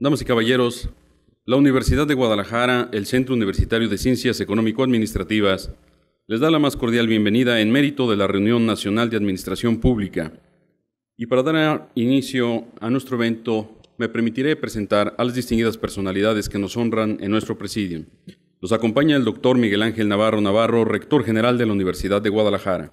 Damas y caballeros, la Universidad de Guadalajara, el Centro Universitario de Ciencias Económico-Administrativas, les da la más cordial bienvenida en mérito de la Reunión Nacional de Administración Pública. Y para dar inicio a nuestro evento, me permitiré presentar a las distinguidas personalidades que nos honran en nuestro presidio. Nos acompaña el doctor Miguel Ángel Navarro Navarro, rector general de la Universidad de Guadalajara.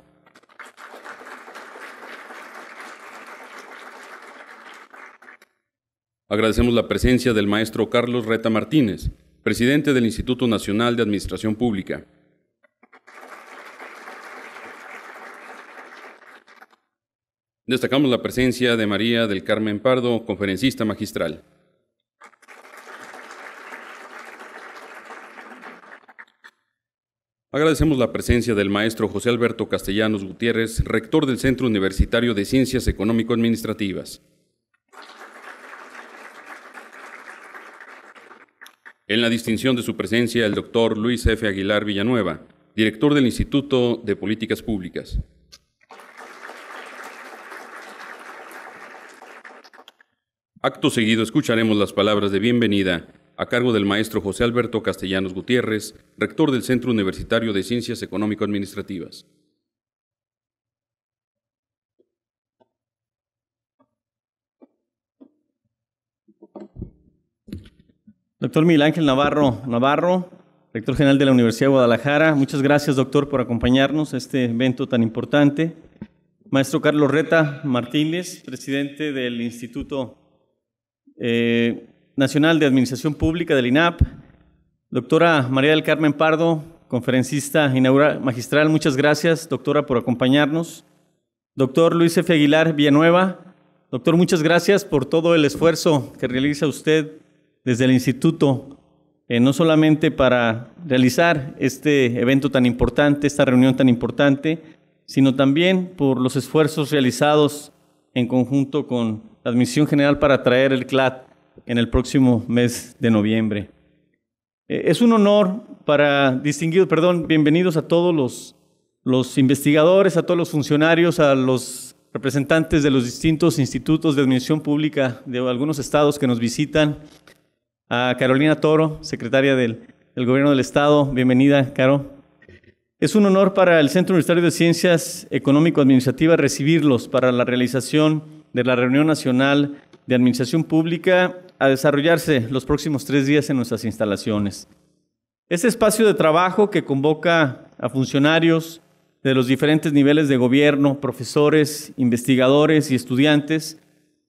Agradecemos la presencia del maestro Carlos Reta Martínez, presidente del Instituto Nacional de Administración Pública. Destacamos la presencia de María del Carmen Pardo, conferencista magistral. Agradecemos la presencia del maestro José Alberto Castellanos Gutiérrez, rector del Centro Universitario de Ciencias Económico-Administrativas. En la distinción de su presencia, el doctor Luis F. Aguilar Villanueva, director del Instituto de Políticas Públicas. Acto seguido escucharemos las palabras de bienvenida a cargo del maestro José Alberto Castellanos Gutiérrez, rector del Centro Universitario de Ciencias Económico-Administrativas. Doctor Miguel Ángel Navarro, Navarro, rector general de la Universidad de Guadalajara. Muchas gracias, doctor, por acompañarnos a este evento tan importante. Maestro Carlos Reta Martínez, presidente del Instituto eh, Nacional de Administración Pública del INAP. Doctora María del Carmen Pardo, conferencista inaugural magistral, muchas gracias, doctora, por acompañarnos. Doctor Luis F. Aguilar Villanueva, doctor, muchas gracias por todo el esfuerzo que realiza usted desde el instituto, eh, no solamente para realizar este evento tan importante, esta reunión tan importante, sino también por los esfuerzos realizados en conjunto con la Admisión General para traer el CLAT en el próximo mes de noviembre. Eh, es un honor para distinguidos, perdón, bienvenidos a todos los, los investigadores, a todos los funcionarios, a los representantes de los distintos institutos de administración pública de algunos estados que nos visitan, a Carolina Toro, secretaria del, Gobierno del Estado. Bienvenida, Caro. Es un honor para el Centro Universitario de Ciencias Económico-Administrativas recibirlos para la realización de la reunión nacional de Administración Pública a desarrollarse los próximos tres días en nuestras instalaciones. Este espacio de trabajo que convoca a funcionarios de los diferentes niveles de gobierno, profesores, investigadores y estudiantes,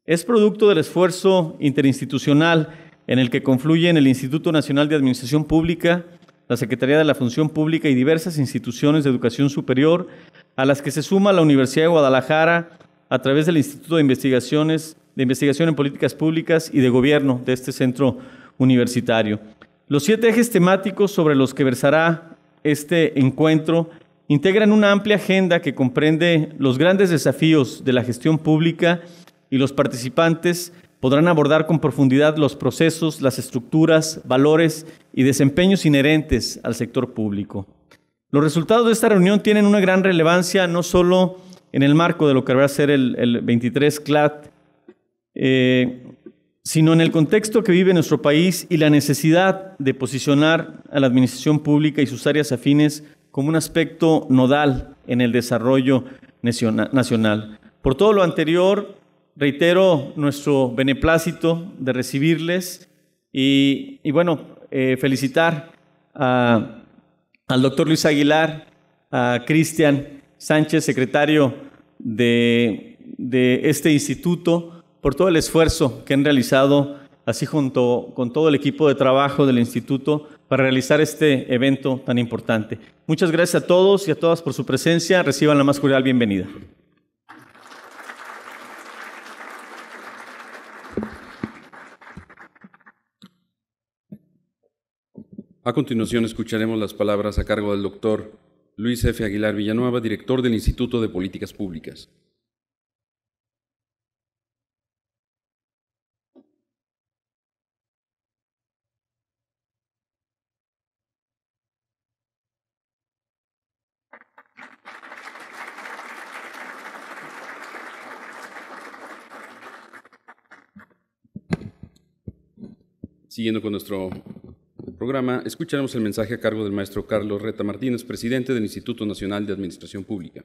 es producto del esfuerzo interinstitucional en el que confluyen el Instituto Nacional de Administración Pública, la Secretaría de la Función Pública y diversas instituciones de educación superior, a las que se suma la Universidad de Guadalajara a través del Instituto de Investigaciones de Investigación en Políticas Públicas y de Gobierno de este centro universitario. Los siete ejes temáticos sobre los que versará este encuentro integran una amplia agenda que comprende los grandes desafíos de la gestión pública y los participantes podrán abordar con profundidad los procesos, las estructuras, valores y desempeños inherentes al sector público. Los resultados de esta reunión tienen una gran relevancia no solo en el marco de lo que va a ser el, 23 CLAT, eh, sino en el contexto que vive nuestro país y la necesidad de posicionar a la administración pública y sus áreas afines como un aspecto nodal en el desarrollo nacional. Por todo lo anterior, reitero nuestro beneplácito de recibirles y, bueno, eh, felicitar al doctor Luis Aguilar, a Cristian Sánchez, secretario de, de, este instituto, por todo el esfuerzo que han realizado, así junto con todo el equipo de trabajo del instituto, para realizar este evento tan importante. Muchas gracias a todos y a todas por su presencia. Reciban la más cordial bienvenida. A continuación escucharemos las palabras a cargo del doctor Luis F. Aguilar Villanueva, director del Instituto de Políticas Públicas. Siguiendo con nuestro programa, escucharemos el mensaje a cargo del maestro Carlos Reta Martínez, presidente del Instituto Nacional de Administración Pública.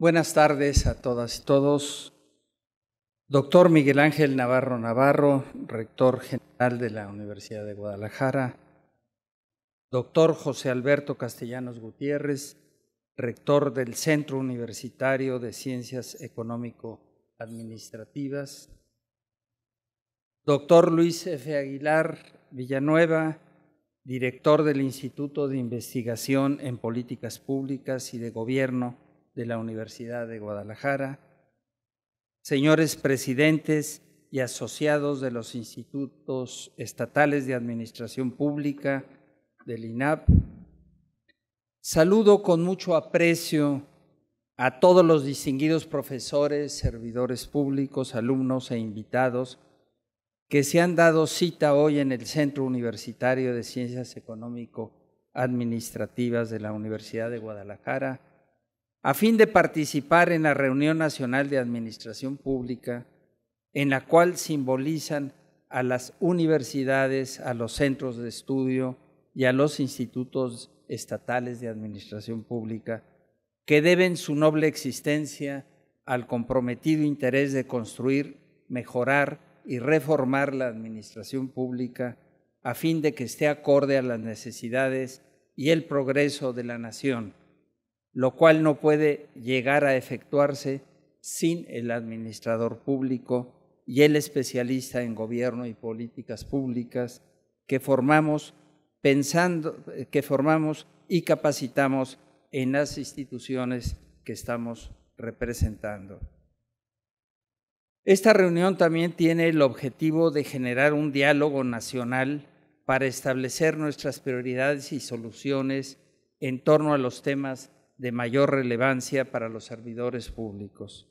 Buenas tardes a todas y todos. Doctor Miguel Ángel Navarro Navarro, rector general de la Universidad de Guadalajara. Doctor José Alberto Castellanos Gutiérrez, rector del Centro Universitario de Ciencias Económico-Administrativas. Doctor Luis F. Aguilar Villanueva, director del Instituto de Investigación en Políticas Públicas y de Gobierno de la Universidad de Guadalajara señores presidentes y asociados de los institutos estatales de administración pública del INAP, saludo con mucho aprecio a todos los distinguidos profesores, servidores públicos, alumnos e invitados que se han dado cita hoy en el Centro Universitario de Ciencias Económico-Administrativas de la Universidad de Guadalajara a fin de participar en la reunión nacional de administración pública, en la cual simbolizan a las universidades, a los centros de estudio y a los institutos estatales de administración pública, que deben su noble existencia al comprometido interés de construir, mejorar y reformar la administración pública a fin de que esté acorde a las necesidades y el progreso de la nación lo cual no puede llegar a efectuarse sin el administrador público y el especialista en gobierno y políticas públicas que formamos pensando eh, que formamos y capacitamos en las instituciones que estamos representando. Esta reunión también tiene el objetivo de generar un diálogo nacional para establecer nuestras prioridades y soluciones en torno a los temas de mayor relevancia para los servidores públicos.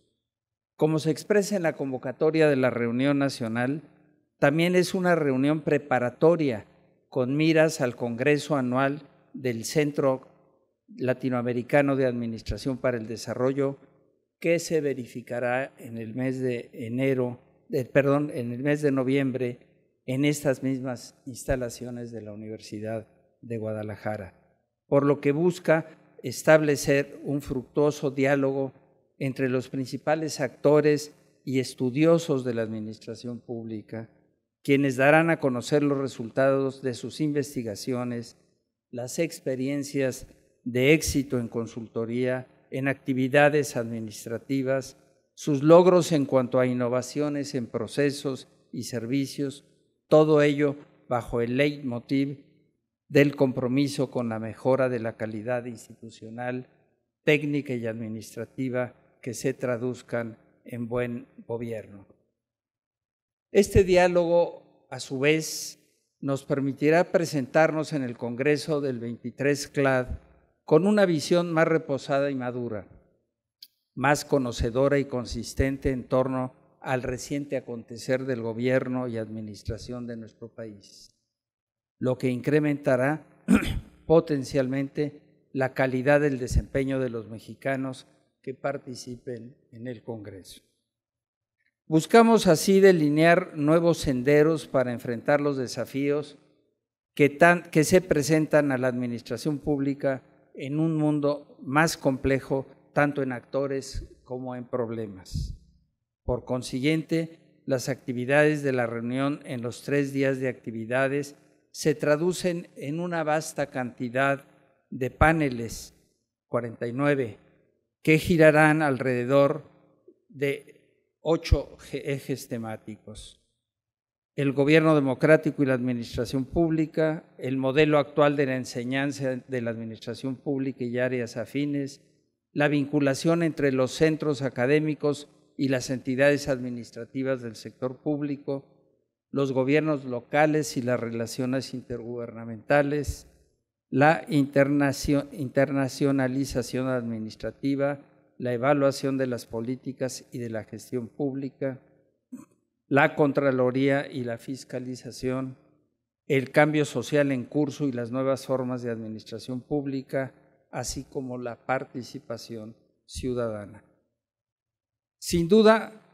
Como se expresa en la convocatoria de la reunión nacional, también es una reunión preparatoria con miras al Congreso Anual del Centro Latinoamericano de Administración para el Desarrollo que se verificará en el mes de enero, eh, perdón, en el mes de noviembre en estas mismas instalaciones de la Universidad de Guadalajara, por lo que busca establecer un fructuoso diálogo entre los principales actores y estudiosos de la administración pública, quienes darán a conocer los resultados de sus investigaciones, las experiencias de éxito en consultoría, en actividades administrativas, sus logros en cuanto a innovaciones en procesos y servicios, todo ello bajo el leitmotiv del compromiso con la mejora de la calidad institucional, técnica y administrativa que se traduzcan en buen gobierno. Este diálogo, a su vez, nos permitirá presentarnos en el Congreso del 23 CLAD con una visión más reposada y madura, más conocedora y consistente en torno al reciente acontecer del gobierno y administración de nuestro país lo que incrementará potencialmente la calidad del desempeño de los mexicanos que participen en el Congreso. Buscamos así delinear nuevos senderos para enfrentar los desafíos que, se presentan a la administración pública en un mundo más complejo, tanto en actores como en problemas. Por consiguiente, las actividades de la reunión en los tres días de actividades se traducen en una vasta cantidad de paneles, 49, que girarán alrededor de ocho ejes temáticos. El gobierno democrático y la administración pública, el modelo actual de la enseñanza de la administración pública y áreas afines, la vinculación entre los centros académicos y las entidades administrativas del sector público, los gobiernos locales y las relaciones intergubernamentales, la internacionalización administrativa, la evaluación de las políticas y de la gestión pública, la Contraloría y la fiscalización, el cambio social en curso y las nuevas formas de administración pública, así como la participación ciudadana. Sin duda,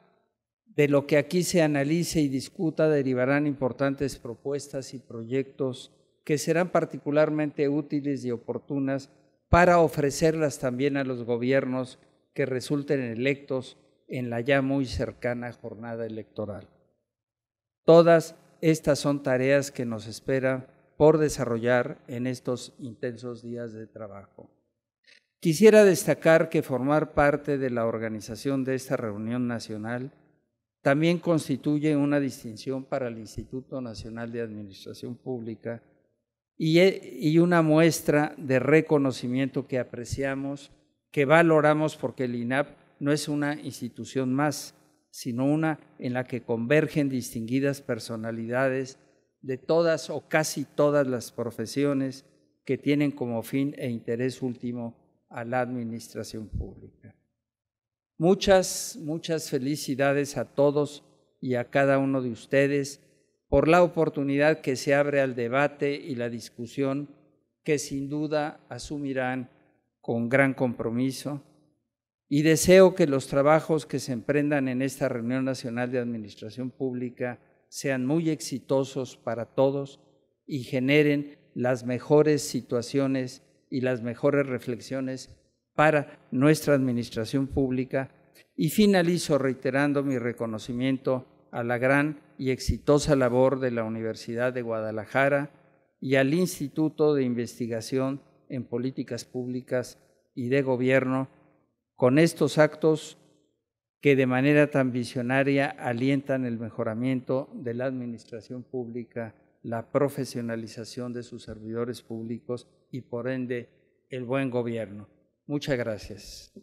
de lo que aquí se analice y discuta derivarán importantes propuestas y proyectos que serán particularmente útiles y oportunas para ofrecerlas también a los gobiernos que resulten electos en la ya muy cercana jornada electoral. Todas estas son tareas que nos espera por desarrollar en estos intensos días de trabajo. Quisiera destacar que formar parte de la organización de esta reunión nacional también constituye una distinción para el Instituto Nacional de Administración Pública y, e, una muestra de reconocimiento que apreciamos, que valoramos porque el INAP no es una institución más, sino una en la que convergen distinguidas personalidades de todas o casi todas las profesiones que tienen como fin e interés último a la administración pública. Muchas, muchas felicidades a todos y a cada uno de ustedes por la oportunidad que se abre al debate y la discusión que sin duda asumirán con gran compromiso y deseo que los trabajos que se emprendan en esta reunión nacional de administración pública sean muy exitosos para todos y generen las mejores situaciones y las mejores reflexiones para nuestra administración pública y finalizo reiterando mi reconocimiento a la gran y exitosa labor de la Universidad de Guadalajara y al Instituto de Investigación en Políticas Públicas y de Gobierno con estos actos que de manera tan visionaria alientan el mejoramiento de la administración pública, la profesionalización de sus servidores públicos y por ende el buen gobierno. Muchas gracias.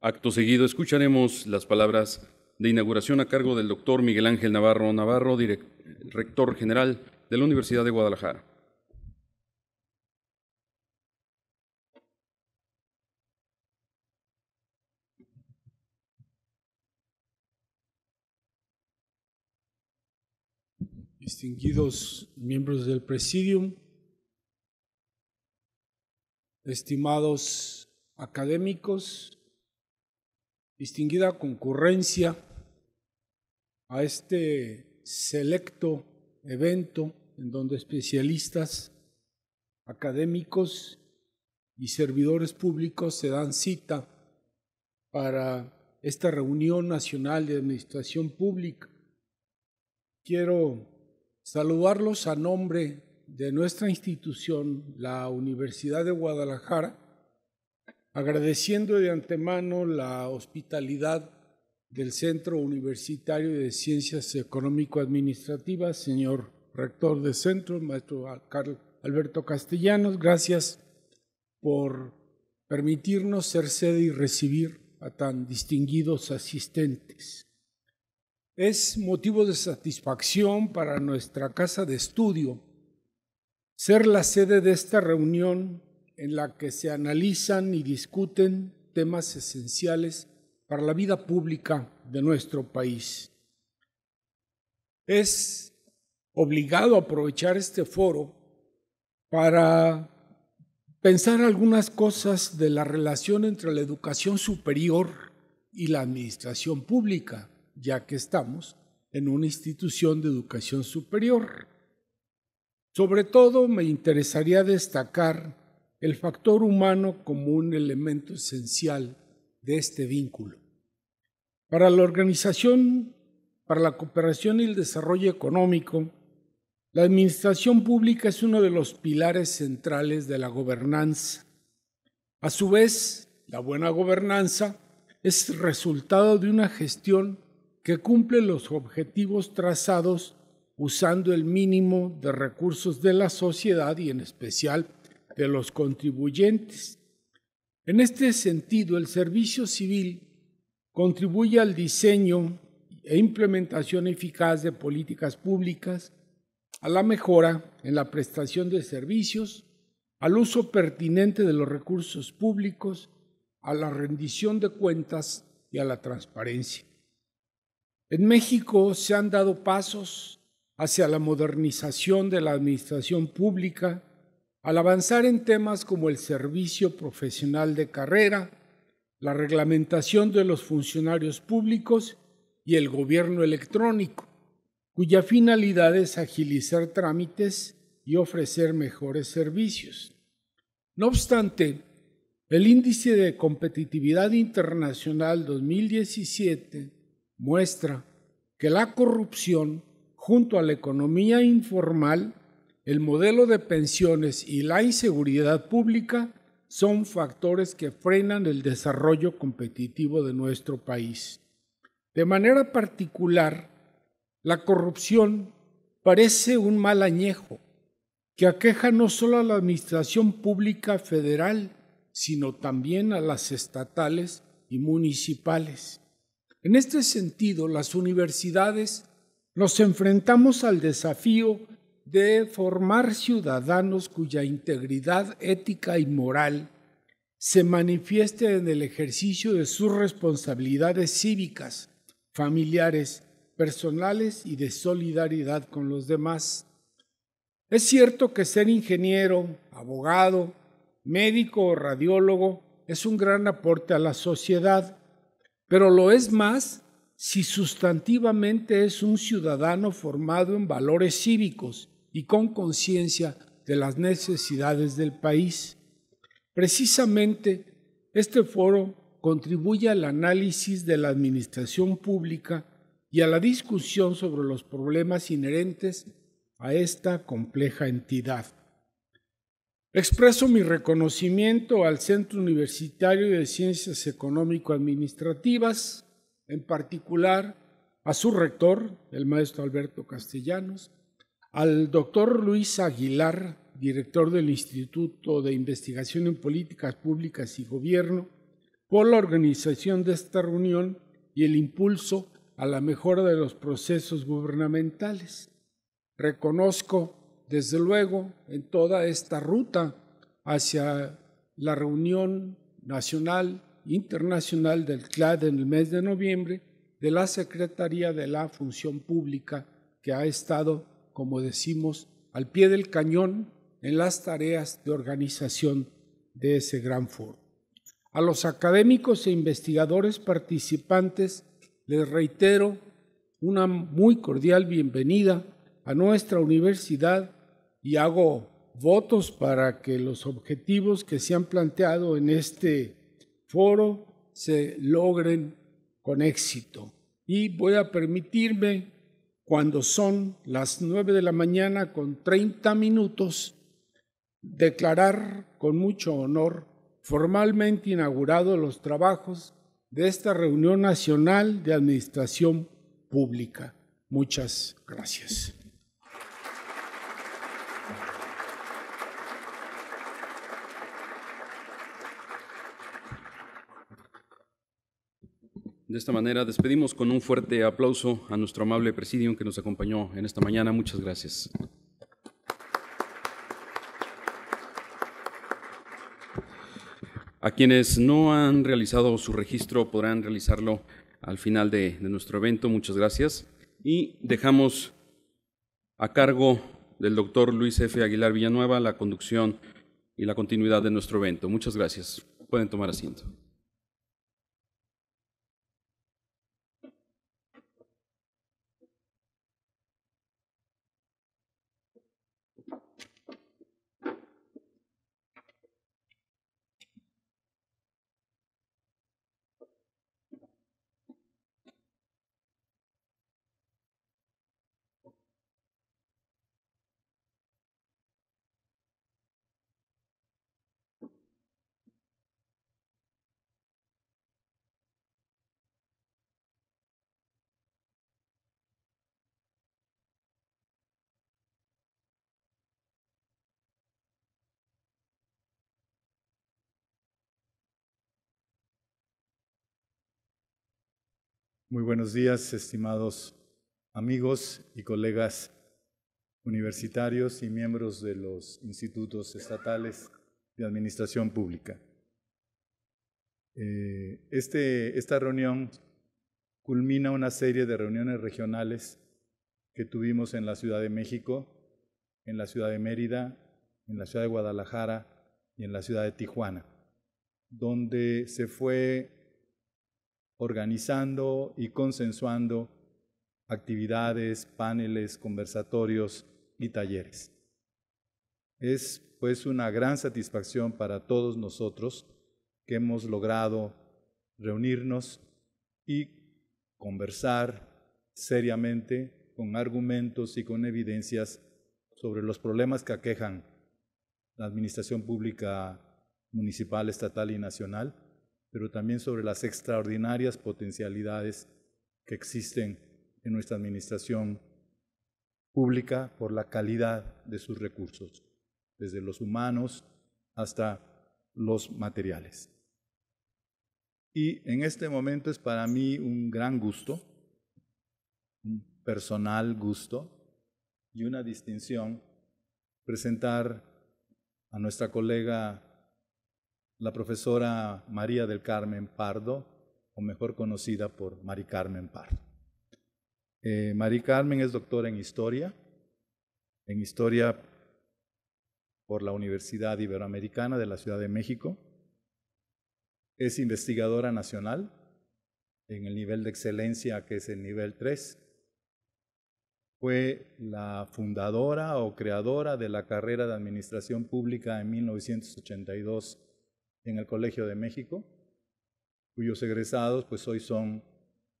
Acto seguido escucharemos las palabras de inauguración a cargo del doctor Miguel Ángel Navarro Navarro, rector general de la Universidad de Guadalajara. distinguidos miembros del presidium, estimados académicos, distinguida concurrencia a este selecto evento en donde especialistas, académicos y servidores públicos se dan cita para esta reunión nacional de administración pública. Quiero saludarlos a nombre de nuestra institución, la Universidad de Guadalajara, agradeciendo de antemano la hospitalidad del Centro Universitario de Ciencias Económico-Administrativas, señor rector del centro, maestro Alberto Castellanos. Gracias por permitirnos ser sede y recibir a tan distinguidos asistentes es motivo de satisfacción para nuestra casa de estudio ser la sede de esta reunión en la que se analizan y discuten temas esenciales para la vida pública de nuestro país. Es obligado aprovechar este foro para pensar algunas cosas de la relación entre la educación superior y la administración pública ya que estamos en una institución de educación superior. Sobre todo me interesaría destacar el factor humano como un elemento esencial de este vínculo. Para la organización, para la cooperación y el desarrollo económico, la administración pública es uno de los pilares centrales de la gobernanza. A su vez, la buena gobernanza es resultado de una gestión que cumple los objetivos trazados usando el mínimo de recursos de la sociedad y en especial de los contribuyentes. En este sentido, el servicio civil contribuye al diseño e implementación eficaz de políticas públicas, a la mejora en la prestación de servicios, al uso pertinente de los recursos públicos, a la rendición de cuentas y a la transparencia. En México se han dado pasos hacia la modernización de la administración pública al avanzar en temas como el servicio profesional de carrera, la reglamentación de los funcionarios públicos y el gobierno electrónico, cuya finalidad es agilizar trámites y ofrecer mejores servicios. No obstante, el índice de competitividad internacional 2017 muestra que la corrupción, junto a la economía informal, el modelo de pensiones y la inseguridad pública son factores que frenan el desarrollo competitivo de nuestro país. De manera particular, la corrupción parece un mal añejo que aqueja no solo a la administración pública federal, sino también a las estatales y municipales. En este sentido, las universidades nos enfrentamos al desafío de formar ciudadanos cuya integridad ética y moral se manifieste en el ejercicio de sus responsabilidades cívicas, familiares, personales y de solidaridad con los demás. Es cierto que ser ingeniero, abogado, médico o radiólogo es un gran aporte a la sociedad, pero lo es más si sustantivamente es un ciudadano formado en valores cívicos y con conciencia de las necesidades del país. Precisamente, este foro contribuye al análisis de la administración pública y a la discusión sobre los problemas inherentes a esta compleja entidad. Expreso mi reconocimiento al Centro Universitario de Ciencias Económico-Administrativas, en particular a su rector, el maestro Alberto Castellanos, al doctor Luis Aguilar, director del Instituto de Investigación en Políticas Públicas y Gobierno, por la organización de esta reunión y el impulso a la mejora de los procesos gubernamentales. Reconozco desde luego, en toda esta ruta hacia la reunión nacional, internacional del CLAD en el mes de noviembre, de la Secretaría de la Función Pública, que ha estado, como decimos, al pie del cañón en las tareas de organización de ese gran foro. A los académicos e investigadores participantes les reitero una muy cordial bienvenida a nuestra universidad y hago votos para que los objetivos que se han planteado en este foro se logren con éxito. Y voy a permitirme, cuando son las nueve de la mañana con 30 minutos, declarar con mucho honor formalmente inaugurados los trabajos de esta reunión nacional de administración pública. Muchas gracias. De esta manera despedimos con un fuerte aplauso a nuestro amable presidium que nos acompañó en esta mañana. Muchas gracias. A quienes no han realizado su registro podrán realizarlo al final de, de nuestro evento. Muchas gracias. Y dejamos a cargo del doctor Luis F. Aguilar Villanueva la conducción y la continuidad de nuestro evento. Muchas gracias. Pueden tomar asiento. Muy buenos días, estimados amigos y colegas universitarios y miembros de los institutos estatales de administración pública. Eh, este, esta reunión culmina una serie de reuniones regionales que tuvimos en la Ciudad de México, en la Ciudad de Mérida, en la Ciudad de Guadalajara y en la Ciudad de Tijuana, donde se fue organizando y consensuando actividades, paneles, conversatorios y talleres. Es pues una gran satisfacción para todos nosotros que hemos logrado reunirnos y conversar seriamente con argumentos y con evidencias sobre los problemas que aquejan la administración pública municipal, estatal y nacional pero también sobre las extraordinarias potencialidades que existen en nuestra administración pública por la calidad de sus recursos, desde los humanos hasta los materiales. Y en este momento es para mí un gran gusto, un personal gusto y una distinción presentar a nuestra colega la profesora María del Carmen Pardo, o mejor conocida por Mari Carmen Pardo. Eh, Mari Carmen es doctora en historia, en historia por la Universidad Iberoamericana de la Ciudad de México. Es investigadora nacional en el nivel de excelencia que es el nivel 3. Fue la fundadora o creadora de la carrera de Administración Pública en 1982 en el Colegio de México, cuyos egresados pues hoy son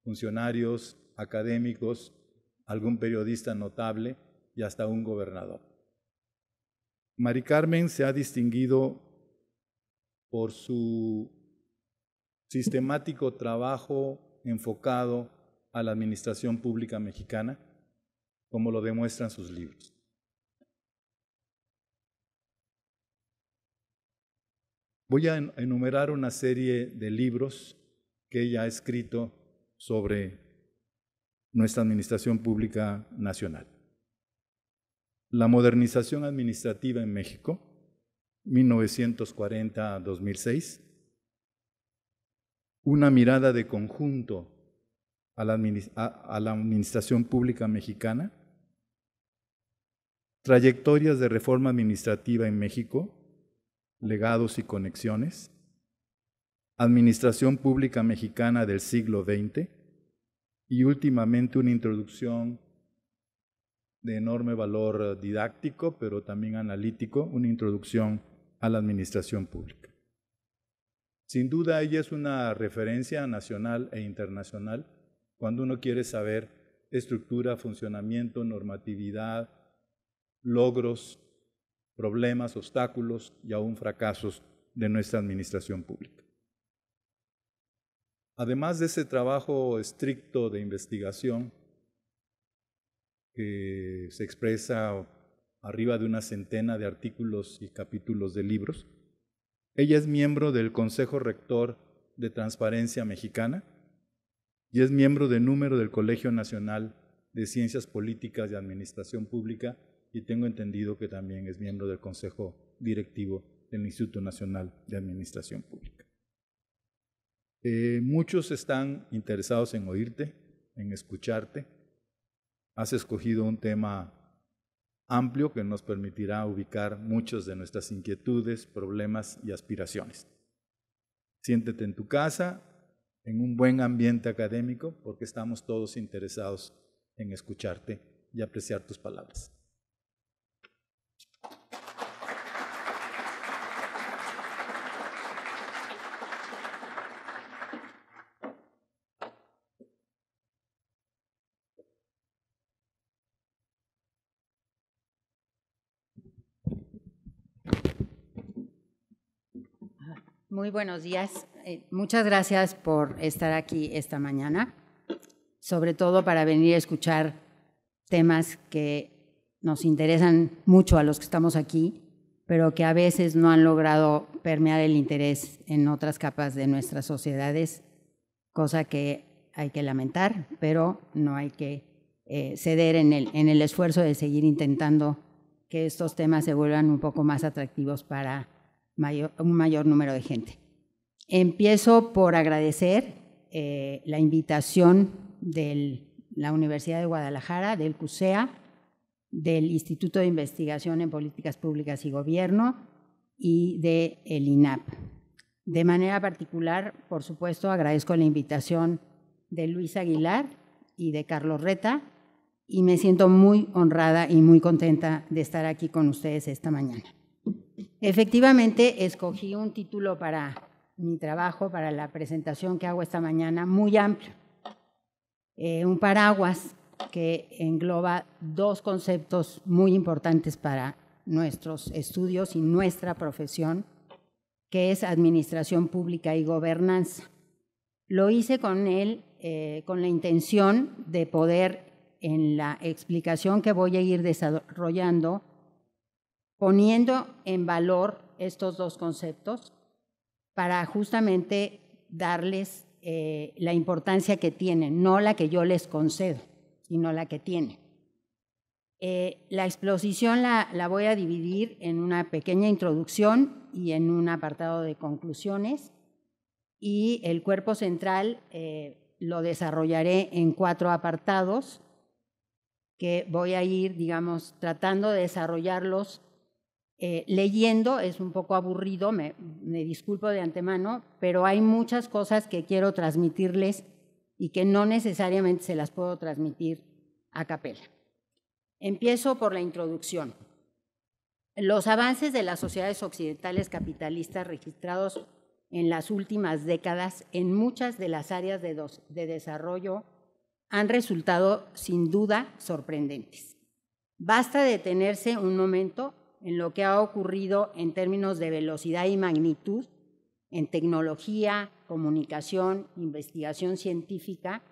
funcionarios, académicos, algún periodista notable y hasta un gobernador. Mari Carmen se ha distinguido por su sistemático trabajo enfocado a la administración pública mexicana, como lo demuestran sus libros. Voy a enumerar una serie de libros que ella ha escrito sobre nuestra administración pública nacional. La modernización administrativa en México, 1940 2006. Una mirada de conjunto a la, administración pública mexicana. Trayectorias de reforma administrativa en México, legados y conexiones, Administración Pública Mexicana del siglo XX y últimamente una introducción de enorme valor didáctico, pero también analítico, una introducción a la Administración Pública. Sin duda ella es una referencia nacional e internacional cuando uno quiere saber estructura, funcionamiento, normatividad, logros, problemas, obstáculos y aún fracasos de nuestra administración pública. Además de ese trabajo estricto de investigación que se expresa arriba de una centena de artículos y capítulos de libros, ella es miembro del Consejo Rector de Transparencia Mexicana y es miembro de número del Colegio Nacional de Ciencias Políticas y Administración Pública y tengo entendido que también es miembro del Consejo Directivo del Instituto Nacional de Administración Pública. Eh, muchos están interesados en oírte, en escucharte. Has escogido un tema amplio que nos permitirá ubicar muchas de nuestras inquietudes, problemas y aspiraciones. Siéntete en tu casa, en un buen ambiente académico, porque estamos todos interesados en escucharte y apreciar tus palabras. Muy buenos días. Eh, muchas gracias por estar aquí esta mañana, sobre todo para venir a escuchar temas que nos interesan mucho a los que estamos aquí, pero que a veces no han logrado permear el interés en otras capas de nuestras sociedades, cosa que hay que lamentar, pero no hay que eh, ceder en el, en el esfuerzo de seguir intentando que estos temas se vuelvan un poco más atractivos para mayor, un mayor número de gente. Empiezo por agradecer eh, la invitación de la Universidad de Guadalajara, del CUSEA, del Instituto de Investigación en Políticas Públicas y Gobierno y del el INAP. De manera particular, por supuesto, agradezco la invitación de Luis Aguilar y de Carlos Reta y me siento muy honrada y muy contenta de estar aquí con ustedes esta mañana. Efectivamente, escogí un título para mi trabajo, para la presentación que hago esta mañana, muy amplio. Eh, un paraguas que engloba dos conceptos muy importantes para nuestros estudios y nuestra profesión, que es administración pública y gobernanza. Lo hice con él eh, con la intención de poder, en la explicación que voy a ir desarrollando, poniendo en valor estos dos conceptos para justamente darles eh, la importancia que tienen, no la que yo les concedo, sino la que tienen. Eh, la exposición la, voy a dividir en una pequeña introducción y en un apartado de conclusiones y el cuerpo central eh, lo desarrollaré en cuatro apartados que voy a ir, digamos, tratando de desarrollarlos eh, leyendo es un poco aburrido, me, disculpo de antemano, pero hay muchas cosas que quiero transmitirles y que no necesariamente se las puedo transmitir a capela. Empiezo por la introducción. Los avances de las sociedades occidentales capitalistas registrados en las últimas décadas en muchas de las áreas de, de desarrollo han resultado sin duda sorprendentes. Basta detenerse un momento en lo que ha ocurrido en términos de velocidad y magnitud en tecnología, comunicación, investigación científica,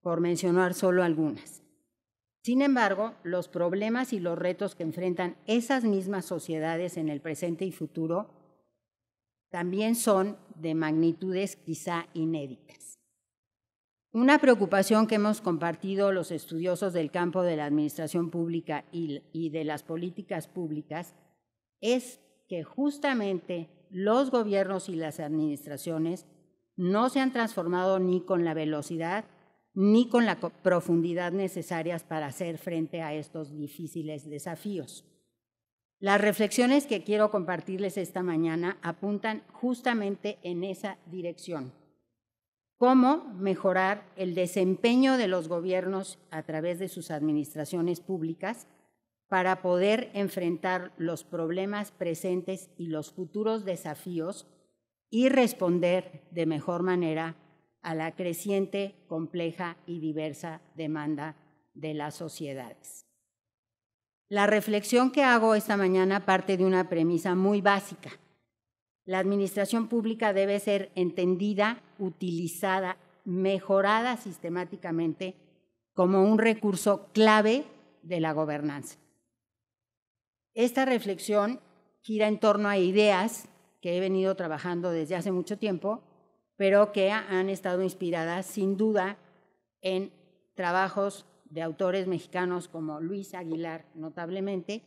por mencionar solo algunas. Sin embargo, los problemas y los retos que enfrentan esas mismas sociedades en el presente y futuro también son de magnitudes quizá inéditas. Una preocupación que hemos compartido los estudiosos del campo de la administración pública y, de las políticas públicas es que justamente los gobiernos y las administraciones no se han transformado ni con la velocidad ni con la profundidad necesarias para hacer frente a estos difíciles desafíos. Las reflexiones que quiero compartirles esta mañana apuntan justamente en esa dirección cómo mejorar el desempeño de los gobiernos a través de sus administraciones públicas para poder enfrentar los problemas presentes y los futuros desafíos y responder de mejor manera a la creciente, compleja y diversa demanda de las sociedades. La reflexión que hago esta mañana parte de una premisa muy básica la administración pública debe ser entendida, utilizada, mejorada sistemáticamente como un recurso clave de la gobernanza. Esta reflexión gira en torno a ideas que he venido trabajando desde hace mucho tiempo, pero que han estado inspiradas sin duda en trabajos de autores mexicanos como Luis Aguilar, notablemente,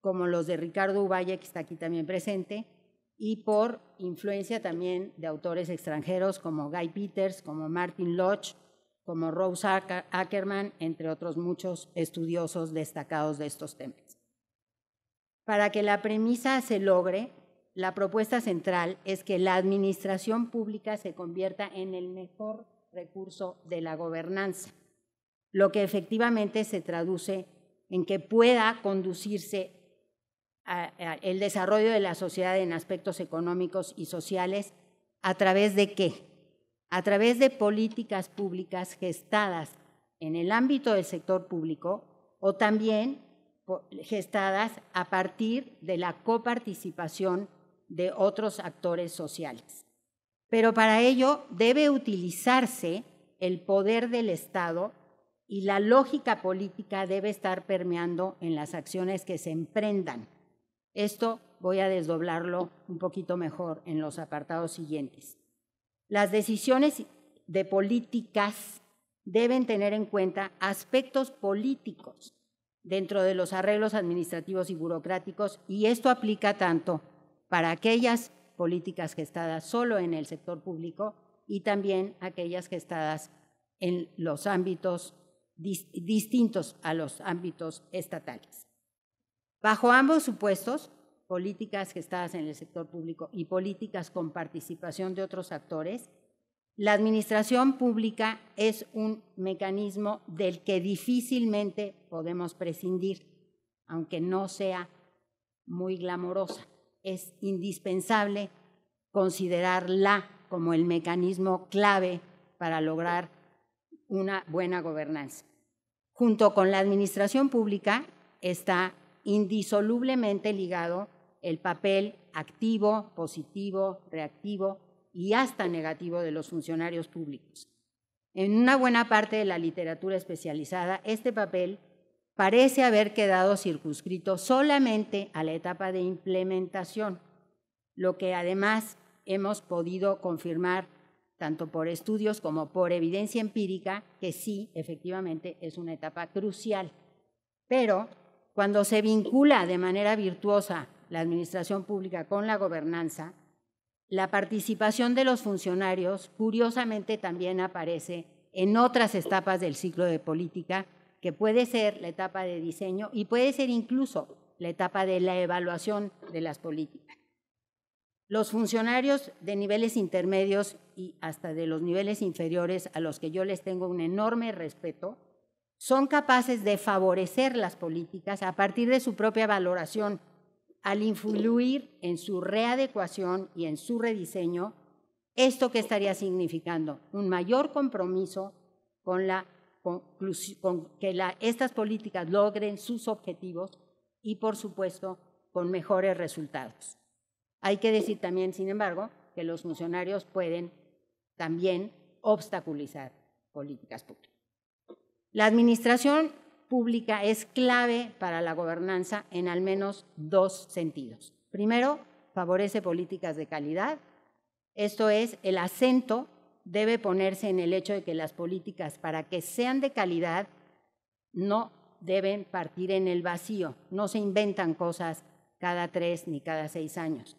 como los de Ricardo Uvalle, que está aquí también presente, y por influencia también de autores extranjeros como Guy Peters, como Martin Lodge, como Rose Ackerman, entre otros muchos estudiosos destacados de estos temas. Para que la premisa se logre, la propuesta central es que la administración pública se convierta en el mejor recurso de la gobernanza, lo que efectivamente se traduce en que pueda conducirse el desarrollo de la sociedad en aspectos económicos y sociales a través de qué? A través de políticas públicas gestadas en el ámbito del sector público o también gestadas a partir de la coparticipación de otros actores sociales. Pero para ello debe utilizarse el poder del Estado y la lógica política debe estar permeando en las acciones que se emprendan esto voy a desdoblarlo un poquito mejor en los apartados siguientes. Las decisiones de políticas deben tener en cuenta aspectos políticos dentro de los arreglos administrativos y burocráticos y esto aplica tanto para aquellas políticas gestadas solo en el sector público y también aquellas gestadas en los ámbitos distintos a los ámbitos estatales. Bajo ambos supuestos, políticas gestadas en el sector público y políticas con participación de otros actores, la administración pública es un mecanismo del que difícilmente podemos prescindir, aunque no sea muy glamorosa. Es indispensable considerarla como el mecanismo clave para lograr una buena gobernanza. Junto con la administración pública está indisolublemente ligado el papel activo, positivo, reactivo y hasta negativo de los funcionarios públicos. En una buena parte de la literatura especializada, este papel parece haber quedado circunscrito solamente a la etapa de implementación, lo que además hemos podido confirmar tanto por estudios como por evidencia empírica que sí, efectivamente, es una etapa crucial. Pero cuando se vincula de manera virtuosa la administración pública con la gobernanza, la participación de los funcionarios curiosamente también aparece en otras etapas del ciclo de política, que puede ser la etapa de diseño y puede ser incluso la etapa de la evaluación de las políticas. Los funcionarios de niveles intermedios y hasta de los niveles inferiores, a los que yo les tengo un enorme respeto, son capaces de favorecer las políticas a partir de su propia valoración, al influir en su readecuación y en su rediseño, esto que estaría significando un mayor compromiso con, que estas políticas logren sus objetivos y, por supuesto, con mejores resultados. Hay que decir también, sin embargo, que los funcionarios pueden también obstaculizar políticas públicas. La administración pública es clave para la gobernanza en al menos dos sentidos. Primero, favorece políticas de calidad. Esto es, el acento debe ponerse en el hecho de que las políticas, para que sean de calidad, no deben partir en el vacío, no se inventan cosas cada tres ni cada seis años.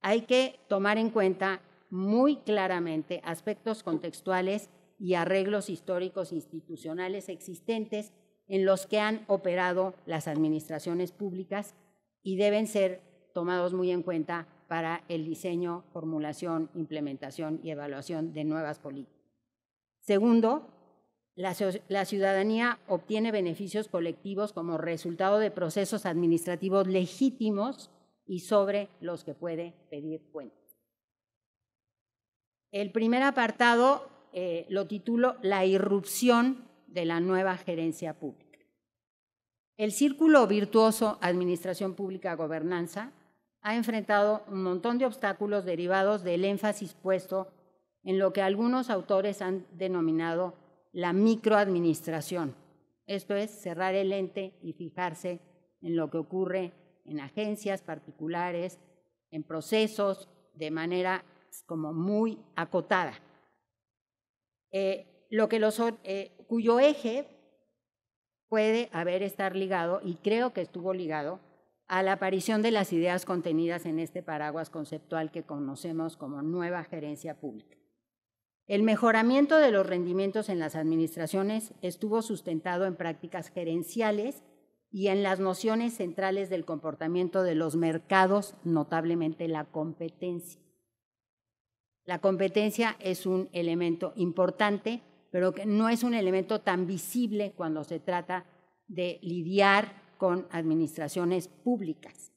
Hay que tomar en cuenta muy claramente aspectos contextuales y arreglos históricos institucionales existentes en los que han operado las administraciones públicas y deben ser tomados muy en cuenta para el diseño, formulación, implementación y evaluación de nuevas políticas. Segundo, la, ciudadanía obtiene beneficios colectivos como resultado de procesos administrativos legítimos y sobre los que puede pedir cuenta. El primer apartado eh, lo titulo La irrupción de la nueva gerencia pública. El círculo virtuoso Administración Pública Gobernanza ha enfrentado un montón de obstáculos derivados del énfasis puesto en lo que algunos autores han denominado la microadministración. Esto es cerrar el ente y fijarse en lo que ocurre en agencias particulares, en procesos, de manera como muy acotada. Eh, lo que eh, cuyo eje puede haber estar ligado, y creo que estuvo ligado, a la aparición de las ideas contenidas en este paraguas conceptual que conocemos como nueva gerencia pública. El mejoramiento de los rendimientos en las administraciones estuvo sustentado en prácticas gerenciales y en las nociones centrales del comportamiento de los mercados, notablemente la competencia. La competencia es un elemento importante, pero que no es un elemento tan visible cuando se trata de lidiar con administraciones públicas.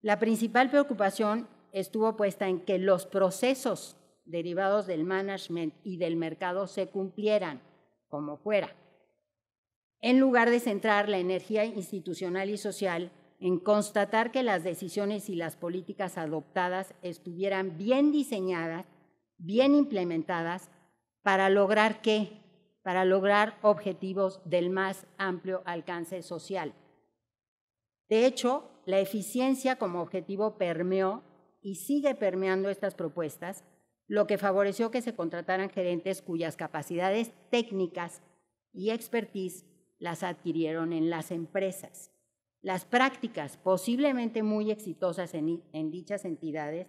La principal preocupación estuvo puesta en que los procesos derivados del management y del mercado se cumplieran, como fuera, en lugar de centrar la energía institucional y social en constatar que las decisiones y las políticas adoptadas estuvieran bien diseñadas bien implementadas para lograr qué? Para lograr objetivos del más amplio alcance social. De hecho, la eficiencia como objetivo permeó y sigue permeando estas propuestas, lo que favoreció que se contrataran gerentes cuyas capacidades técnicas y expertise las adquirieron en las empresas. Las prácticas posiblemente muy exitosas en, dichas entidades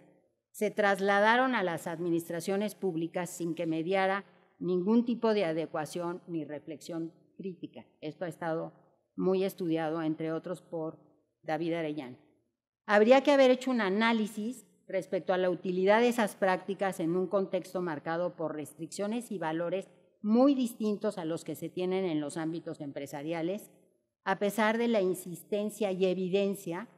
se trasladaron a las administraciones públicas sin que mediara ningún tipo de adecuación ni reflexión crítica. Esto ha estado muy estudiado, entre otros, por David Arellán. Habría que haber hecho un análisis respecto a la utilidad de esas prácticas en un contexto marcado por restricciones y valores muy distintos a los que se tienen en los ámbitos empresariales, a pesar de la insistencia y evidencia,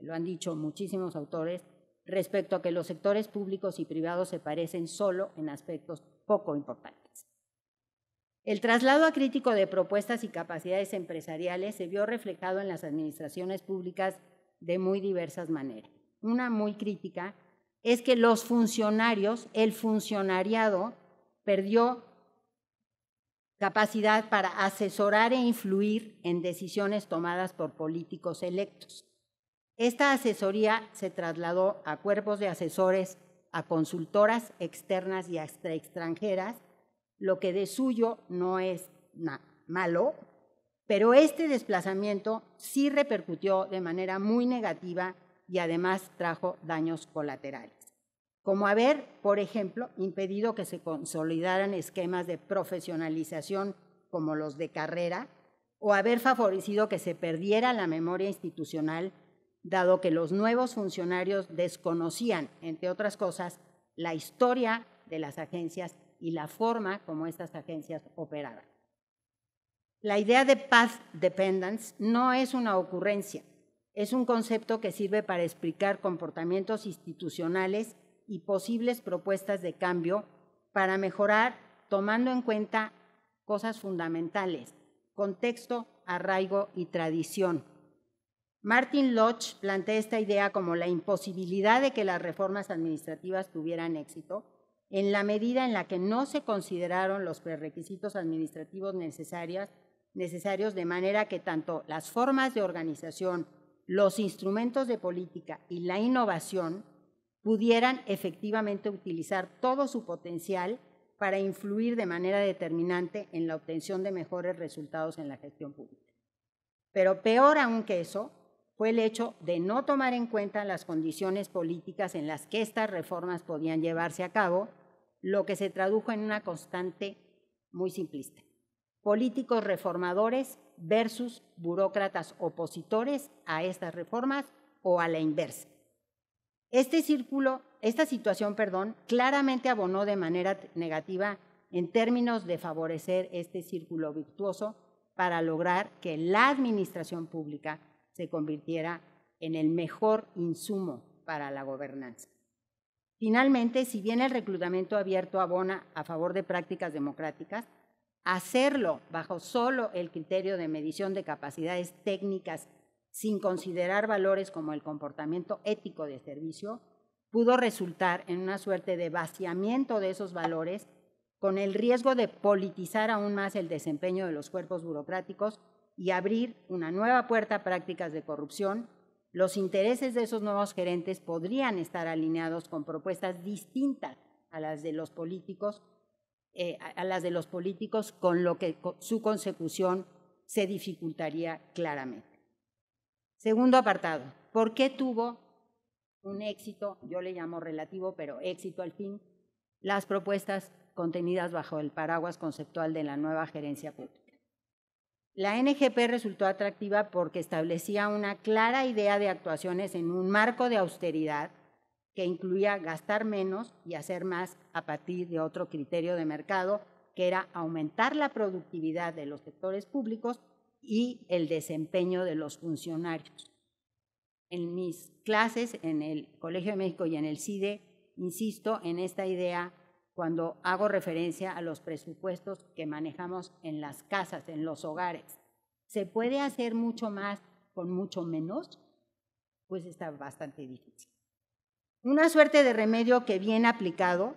lo han dicho muchísimos autores, respecto a que los sectores públicos y privados se parecen solo en aspectos poco importantes. El traslado crítico de propuestas y capacidades empresariales se vio reflejado en las administraciones públicas de muy diversas maneras. Una muy crítica es que los funcionarios, el funcionariado, perdió capacidad para asesorar e influir en decisiones tomadas por políticos electos. Esta asesoría se trasladó a cuerpos de asesores, a consultoras externas y extranjeras, lo que de suyo no es malo, pero este desplazamiento sí repercutió de manera muy negativa y además trajo daños colaterales, como haber, por ejemplo, impedido que se consolidaran esquemas de profesionalización como los de carrera, o haber favorecido que se perdiera la memoria institucional dado que los nuevos funcionarios desconocían, entre otras cosas, la historia de las agencias y la forma como estas agencias operaban. La idea de path dependence no es una ocurrencia, es un concepto que sirve para explicar comportamientos institucionales y posibles propuestas de cambio para mejorar tomando en cuenta cosas fundamentales, contexto, arraigo y tradición, Martin Lodge plantea esta idea como la imposibilidad de que las reformas administrativas tuvieran éxito en la medida en la que no se consideraron los prerequisitos administrativos necesarios de manera que tanto las formas de organización, los instrumentos de política y la innovación pudieran efectivamente utilizar todo su potencial para influir de manera determinante en la obtención de mejores resultados en la gestión pública. Pero peor aún que eso, fue el hecho de no tomar en cuenta las condiciones políticas en las que estas reformas podían llevarse a cabo, lo que se tradujo en una constante muy simplista. Políticos reformadores versus burócratas opositores a estas reformas o a la inversa. Este círculo, esta situación, perdón, claramente abonó de manera negativa en términos de favorecer este círculo virtuoso para lograr que la administración pública se convirtiera en el mejor insumo para la gobernanza. Finalmente, si bien el reclutamiento abierto abona a favor de prácticas democráticas, hacerlo bajo solo el criterio de medición de capacidades técnicas sin considerar valores como el comportamiento ético de servicio, pudo resultar en una suerte de vaciamiento de esos valores con el riesgo de politizar aún más el desempeño de los cuerpos burocráticos y abrir una nueva puerta a prácticas de corrupción, los intereses de esos nuevos gerentes podrían estar alineados con propuestas distintas a las de los políticos, eh, a las de los políticos, con lo que su consecución se dificultaría claramente. Segundo apartado, ¿por qué tuvo un éxito, yo le llamo relativo, pero éxito al fin, las propuestas contenidas bajo el paraguas conceptual de la nueva gerencia pública? La NGP resultó atractiva porque establecía una clara idea de actuaciones en un marco de austeridad que incluía gastar menos y hacer más a partir de otro criterio de mercado, que era aumentar la productividad de los sectores públicos y el desempeño de los funcionarios. En mis clases en el Colegio de México y en el CIDE, insisto en esta idea cuando hago referencia a los presupuestos que manejamos en las casas, en los hogares. ¿Se puede hacer mucho más con mucho menos? Pues está bastante difícil. Una suerte de remedio que bien aplicado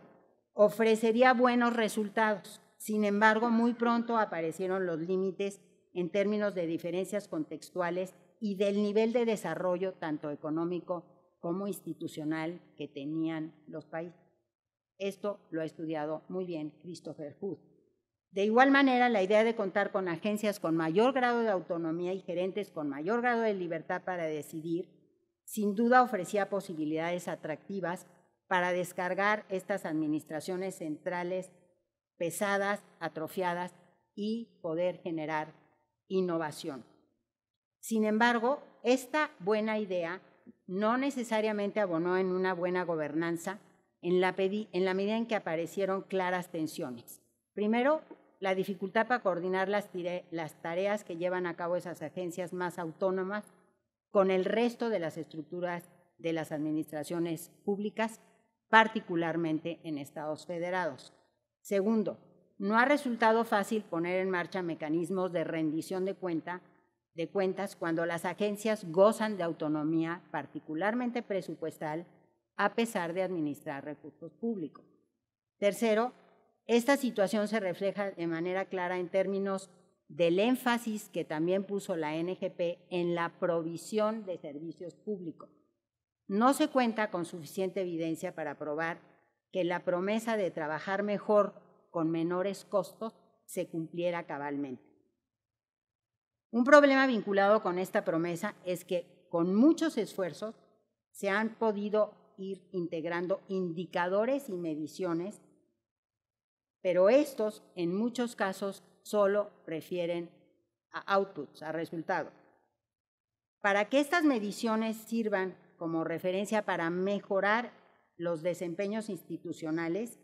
ofrecería buenos resultados. Sin embargo, muy pronto aparecieron los límites en términos de diferencias contextuales y del nivel de desarrollo tanto económico como institucional que tenían los países. Esto lo ha estudiado muy bien Christopher Hood. De igual manera, la idea de contar con agencias con mayor grado de autonomía y gerentes con mayor grado de libertad para decidir, sin duda ofrecía posibilidades atractivas para descargar estas administraciones centrales pesadas, atrofiadas y poder generar innovación. Sin embargo, esta buena idea no necesariamente abonó en una buena gobernanza en la, medida en que aparecieron claras tensiones. Primero, la dificultad para coordinar las, tareas que llevan a cabo esas agencias más autónomas con el resto de las estructuras de las administraciones públicas, particularmente en estados federados. Segundo, no ha resultado fácil poner en marcha mecanismos de rendición de, de cuentas cuando las agencias gozan de autonomía, particularmente presupuestal, a pesar de administrar recursos públicos. Tercero, esta situación se refleja de manera clara en términos del énfasis que también puso la NGP en la provisión de servicios públicos. No se cuenta con suficiente evidencia para probar que la promesa de trabajar mejor con menores costos se cumpliera cabalmente. Un problema vinculado con esta promesa es que con muchos esfuerzos se han podido ir integrando indicadores y mediciones, pero estos en muchos casos solo refieren a outputs, a resultados. Para que estas mediciones sirvan como referencia para mejorar los desempeños institucionales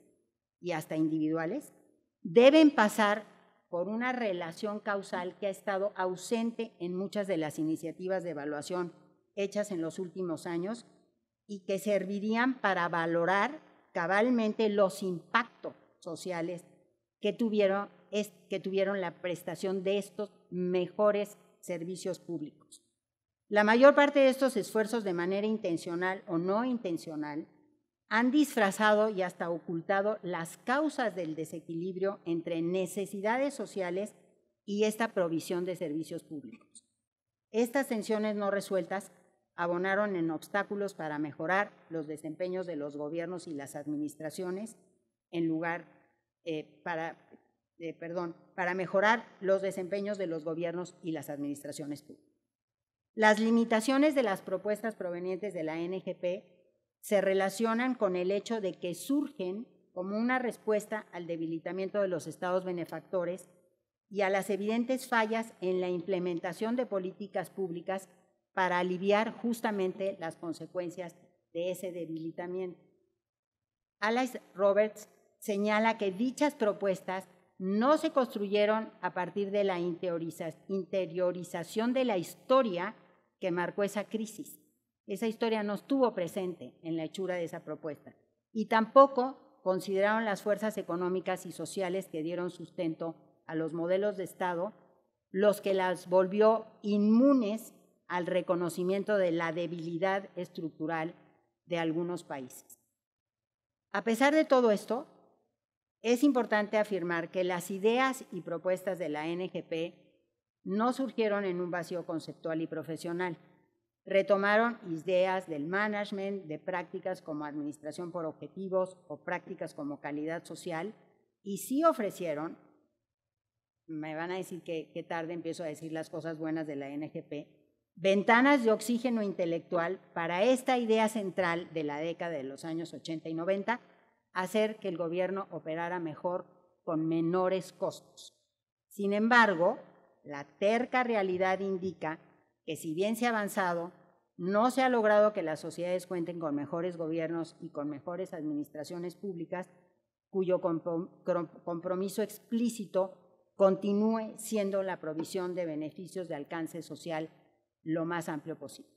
y hasta individuales, deben pasar por una relación causal que ha estado ausente en muchas de las iniciativas de evaluación hechas en los últimos años y que servirían para valorar cabalmente los impactos sociales que tuvieron, que tuvieron la prestación de estos mejores servicios públicos. La mayor parte de estos esfuerzos, de manera intencional o no intencional, han disfrazado y hasta ocultado las causas del desequilibrio entre necesidades sociales y esta provisión de servicios públicos. Estas tensiones no resueltas abonaron en obstáculos para mejorar los desempeños de los gobiernos y las administraciones en lugar eh, para, eh, perdón, para mejorar los desempeños de los gobiernos y las administraciones públicas. Las limitaciones de las propuestas provenientes de la NGP se relacionan con el hecho de que surgen como una respuesta al debilitamiento de los estados benefactores y a las evidentes fallas en la implementación de políticas públicas para aliviar justamente las consecuencias de ese debilitamiento. Alice Roberts señala que dichas propuestas no se construyeron a partir de la interiorización de la historia que marcó esa crisis. Esa historia no estuvo presente en la hechura de esa propuesta. Y tampoco consideraron las fuerzas económicas y sociales que dieron sustento a los modelos de Estado, los que las volvió inmunes al reconocimiento de la debilidad estructural de algunos países. A pesar de todo esto, es importante afirmar que las ideas y propuestas de la NGP no surgieron en un vacío conceptual y profesional. Retomaron ideas del management, de prácticas como administración por objetivos o prácticas como calidad social y sí ofrecieron, me van a decir que, tarde empiezo a decir las cosas buenas de la NGP, Ventanas de oxígeno intelectual para esta idea central de la década de los años 80 y 90, hacer que el gobierno operara mejor con menores costos. Sin embargo, la terca realidad indica que si bien se ha avanzado, no se ha logrado que las sociedades cuenten con mejores gobiernos y con mejores administraciones públicas cuyo compromiso explícito continúe siendo la provisión de beneficios de alcance social lo más amplio posible.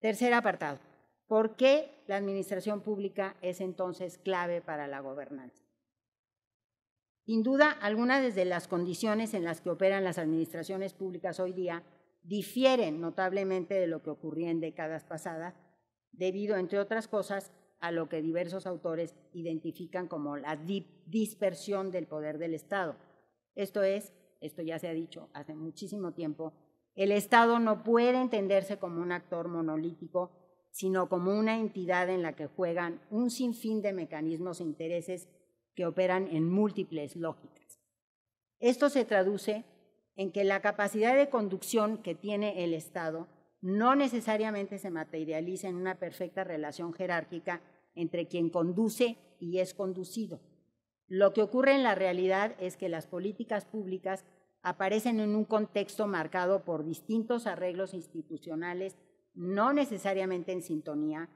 Tercer apartado. ¿Por qué la administración pública es entonces clave para la gobernanza? Sin duda, algunas de las condiciones en las que operan las administraciones públicas hoy día difieren notablemente de lo que ocurría en décadas pasadas, debido, entre otras cosas, a lo que diversos autores identifican como la dispersión del poder del Estado. Esto es, esto ya se ha dicho hace muchísimo tiempo, el Estado no puede entenderse como un actor monolítico, sino como una entidad en la que juegan un sinfín de mecanismos e intereses que operan en múltiples lógicas. Esto se traduce en que la capacidad de conducción que tiene el Estado no necesariamente se materializa en una perfecta relación jerárquica entre quien conduce y es conducido. Lo que ocurre en la realidad es que las políticas públicas aparecen en un contexto marcado por distintos arreglos institucionales, no necesariamente en sintonía,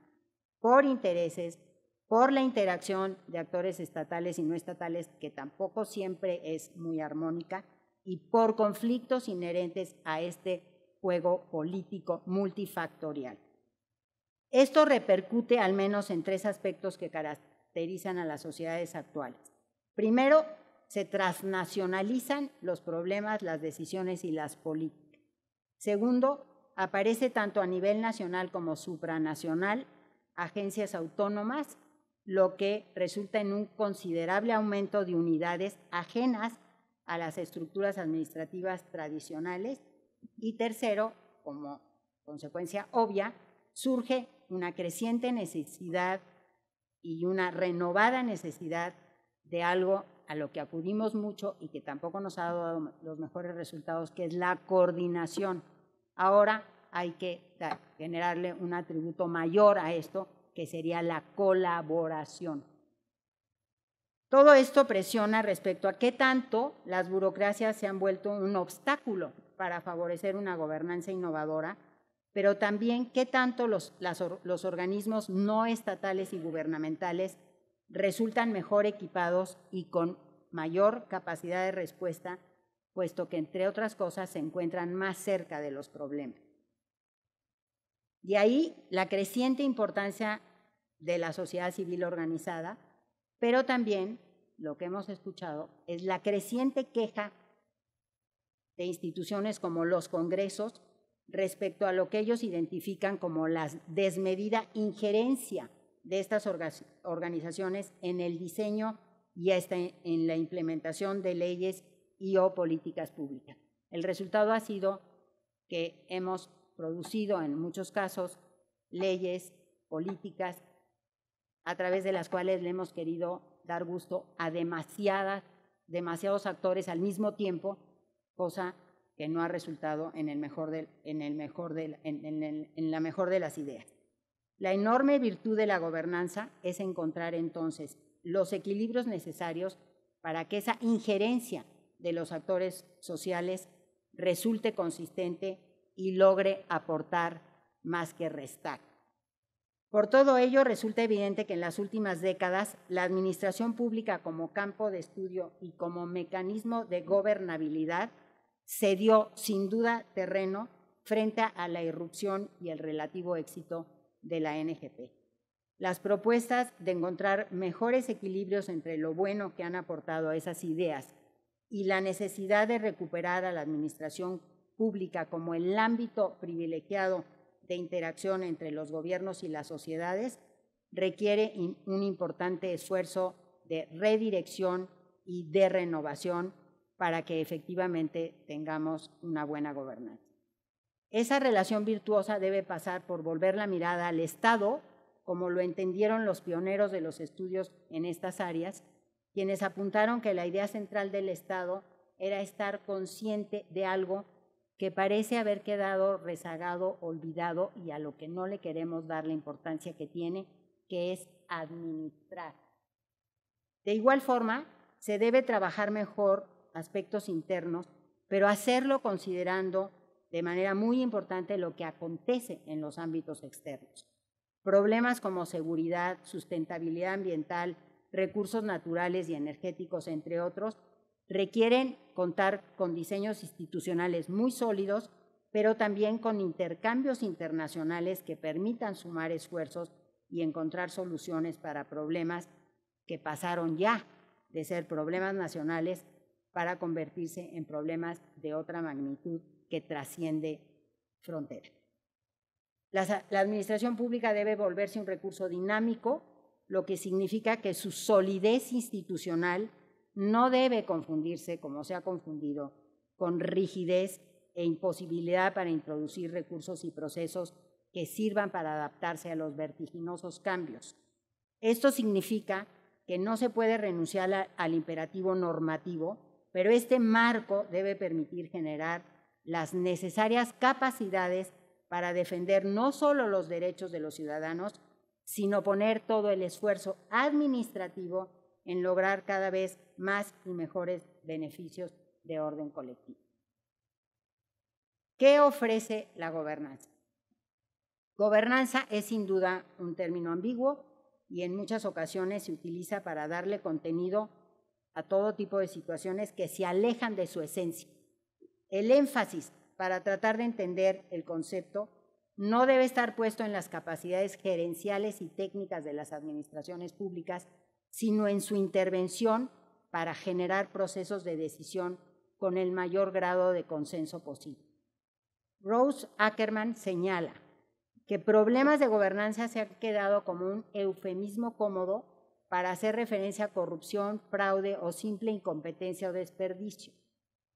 por intereses, por la interacción de actores estatales y no estatales, que tampoco siempre es muy armónica, y por conflictos inherentes a este juego político multifactorial. Esto repercute al menos en tres aspectos que caracterizan a las sociedades actuales. Primero, se transnacionalizan los problemas, las decisiones y las políticas. Segundo, aparece tanto a nivel nacional como supranacional agencias autónomas, lo que resulta en un considerable aumento de unidades ajenas a las estructuras administrativas tradicionales. Y tercero, como consecuencia obvia, surge una creciente necesidad y una renovada necesidad de algo a lo que acudimos mucho y que tampoco nos ha dado los mejores resultados, que es la coordinación. Ahora hay que generarle un atributo mayor a esto, que sería la colaboración. Todo esto presiona respecto a qué tanto las burocracias se han vuelto un obstáculo para favorecer una gobernanza innovadora, pero también qué tanto los, los organismos no estatales y gubernamentales resultan mejor equipados y con mayor capacidad de respuesta, puesto que, entre otras cosas, se encuentran más cerca de los problemas. De ahí la creciente importancia de la sociedad civil organizada, pero también, lo que hemos escuchado, es la creciente queja de instituciones como los congresos respecto a lo que ellos identifican como la desmedida injerencia de estas organizaciones en el diseño y en la implementación de leyes y o políticas públicas. El resultado ha sido que hemos producido en muchos casos leyes, políticas, a través de las cuales le hemos querido dar gusto a demasiadas, demasiados actores al mismo tiempo, cosa que no ha resultado en, el mejor en, el mejor en la mejor de las ideas. La enorme virtud de la gobernanza es encontrar entonces los equilibrios necesarios para que esa injerencia de los actores sociales resulte consistente y logre aportar más que restar. Por todo ello, resulta evidente que en las últimas décadas la administración pública como campo de estudio y como mecanismo de gobernabilidad cedió sin duda terreno frente a la irrupción y el relativo éxito de la NGP. Las propuestas de encontrar mejores equilibrios entre lo bueno que han aportado esas ideas y la necesidad de recuperar a la administración pública como el ámbito privilegiado de interacción entre los gobiernos y las sociedades requiere un importante esfuerzo de redirección y de renovación para que efectivamente tengamos una buena gobernanza. Esa relación virtuosa debe pasar por volver la mirada al Estado, como lo entendieron los pioneros de los estudios en estas áreas, quienes apuntaron que la idea central del Estado era estar consciente de algo que parece haber quedado rezagado, olvidado y a lo que no le queremos dar la importancia que tiene, que es administrar. De igual forma, se debe trabajar mejor aspectos internos, pero hacerlo considerando de manera muy importante lo que acontece en los ámbitos externos. Problemas como seguridad, sustentabilidad ambiental, recursos naturales y energéticos, entre otros, requieren contar con diseños institucionales muy sólidos, pero también con intercambios internacionales que permitan sumar esfuerzos y encontrar soluciones para problemas que pasaron ya de ser problemas nacionales para convertirse en problemas de otra magnitud que trasciende fronteras. La, administración pública debe volverse un recurso dinámico, lo que significa que su solidez institucional no debe confundirse, como se ha confundido, con rigidez e imposibilidad para introducir recursos y procesos que sirvan para adaptarse a los vertiginosos cambios. Esto significa que no se puede renunciar al imperativo normativo, pero este marco debe permitir generar las necesarias capacidades para defender no solo los derechos de los ciudadanos, sino poner todo el esfuerzo administrativo en lograr cada vez más y mejores beneficios de orden colectivo. ¿Qué ofrece la gobernanza? Gobernanza es sin duda un término ambiguo y en muchas ocasiones se utiliza para darle contenido a todo tipo de situaciones que se alejan de su esencia el énfasis para tratar de entender el concepto no debe estar puesto en las capacidades gerenciales y técnicas de las administraciones públicas, sino en su intervención para generar procesos de decisión con el mayor grado de consenso posible. Rose Ackerman señala que problemas de gobernanza se han quedado como un eufemismo cómodo para hacer referencia a corrupción, fraude o simple incompetencia o desperdicio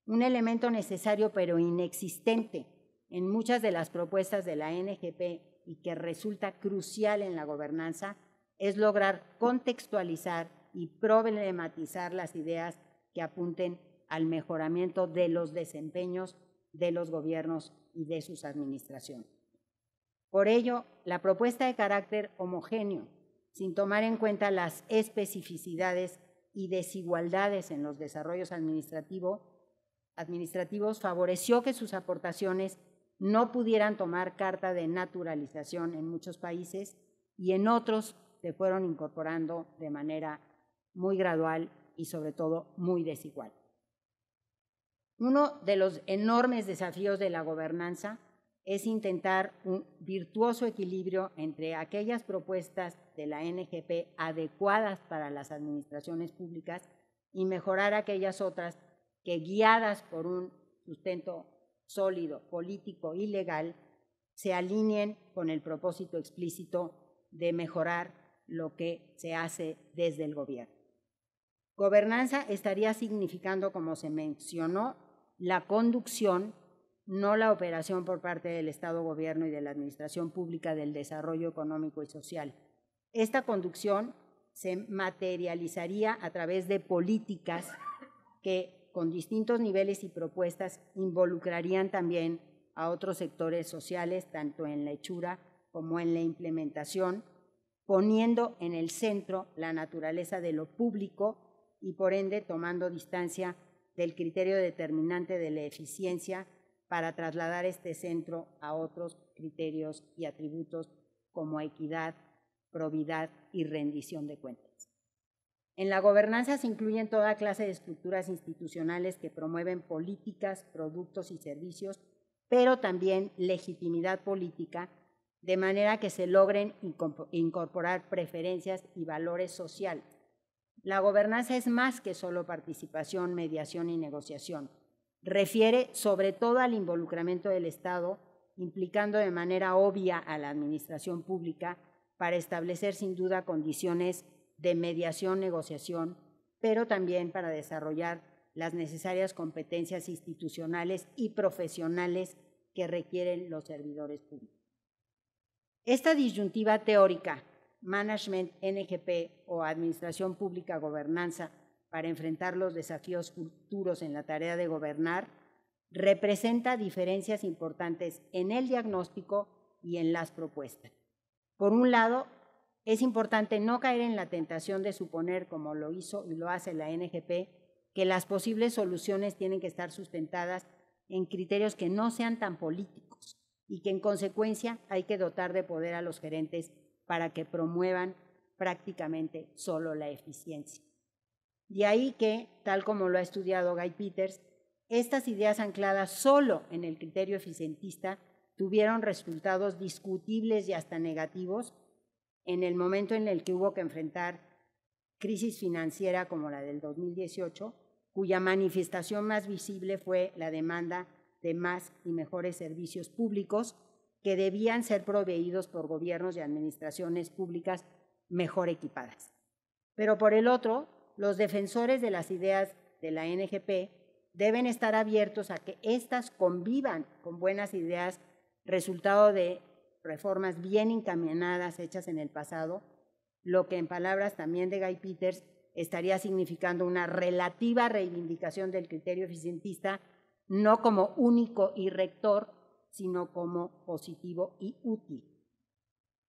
un elemento necesario pero inexistente en muchas de las propuestas de la NGP y que resulta crucial en la gobernanza, es lograr contextualizar y problematizar las ideas que apunten al mejoramiento de los desempeños de los gobiernos y de sus administraciones. Por ello, la propuesta de carácter homogéneo, sin tomar en cuenta las especificidades y desigualdades en los desarrollos administrativos, administrativos favoreció que sus aportaciones no pudieran tomar carta de naturalización en muchos países y en otros se fueron incorporando de manera muy gradual y sobre todo muy desigual. Uno de los enormes desafíos de la gobernanza es intentar un virtuoso equilibrio entre aquellas propuestas de la NGP adecuadas para las administraciones públicas y mejorar aquellas otras que guiadas por un sustento sólido, político y legal, se alineen con el propósito explícito de mejorar lo que se hace desde el gobierno. Gobernanza estaría significando, como se mencionó, la conducción, no la operación por parte del Estado-Gobierno y de la Administración Pública del Desarrollo Económico y Social. Esta conducción se materializaría a través de políticas que con distintos niveles y propuestas involucrarían también a otros sectores sociales, tanto en la hechura como en la implementación, poniendo en el centro la naturaleza de lo público y por ende tomando distancia del criterio determinante de la eficiencia para trasladar este centro a otros criterios y atributos como equidad, probidad y rendición de cuentas. En la gobernanza se incluyen toda clase de estructuras institucionales que promueven políticas, productos y servicios, pero también legitimidad política, de manera que se logren incorporar preferencias y valores sociales. La gobernanza es más que solo participación, mediación y negociación. Refiere sobre todo al involucramiento del Estado, implicando de manera obvia a la administración pública para establecer sin duda condiciones de mediación, negociación, pero también para desarrollar las necesarias competencias institucionales y profesionales que requieren los servidores públicos. Esta disyuntiva teórica, Management NGP o Administración Pública Gobernanza, para enfrentar los desafíos futuros en la tarea de gobernar, representa diferencias importantes en el diagnóstico y en las propuestas. Por un lado, es importante no caer en la tentación de suponer, como lo hizo y lo hace la NGP, que las posibles soluciones tienen que estar sustentadas en criterios que no sean tan políticos y que en consecuencia hay que dotar de poder a los gerentes para que promuevan prácticamente solo la eficiencia. De ahí que, tal como lo ha estudiado Guy Peters, estas ideas ancladas solo en el criterio eficientista tuvieron resultados discutibles y hasta negativos en el momento en el que hubo que enfrentar crisis financiera como la del 2018, cuya manifestación más visible fue la demanda de más y mejores servicios públicos que debían ser proveídos por gobiernos y administraciones públicas mejor equipadas. Pero por el otro, los defensores de las ideas de la NGP deben estar abiertos a que éstas convivan con buenas ideas resultado de reformas bien encaminadas hechas en el pasado, lo que en palabras también de Guy Peters estaría significando una relativa reivindicación del criterio eficientista, no como único y rector, sino como positivo y útil.